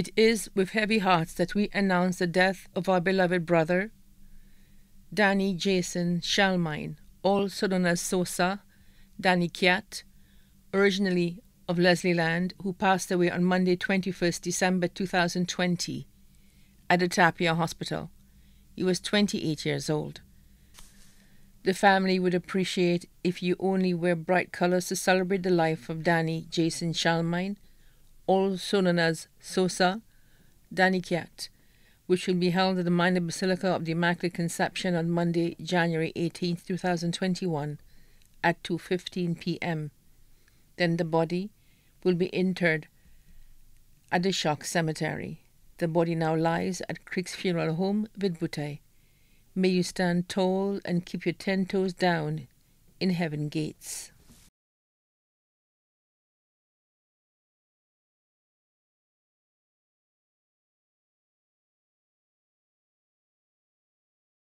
It is with heavy hearts that we announce the death of our beloved brother, Danny Jason Shalmine, also known as Sosa, Danny Kiat, originally of Leslie Land, who passed away on Monday, 21st December 2020 at the Tapia Hospital. He was 28 years old. The family would appreciate if you only wear bright colors to celebrate the life of Danny Jason Shalmine – also known as Sosa Danikiat, which will be held at the Minor Basilica of the Immaculate Conception on Monday, January 18, 2021 at 2.15 p.m. Then the body will be interred at the Shock Cemetery. The body now lies at Creek's Funeral Home, Vidbute. May you stand tall and keep your ten toes down in heaven gates.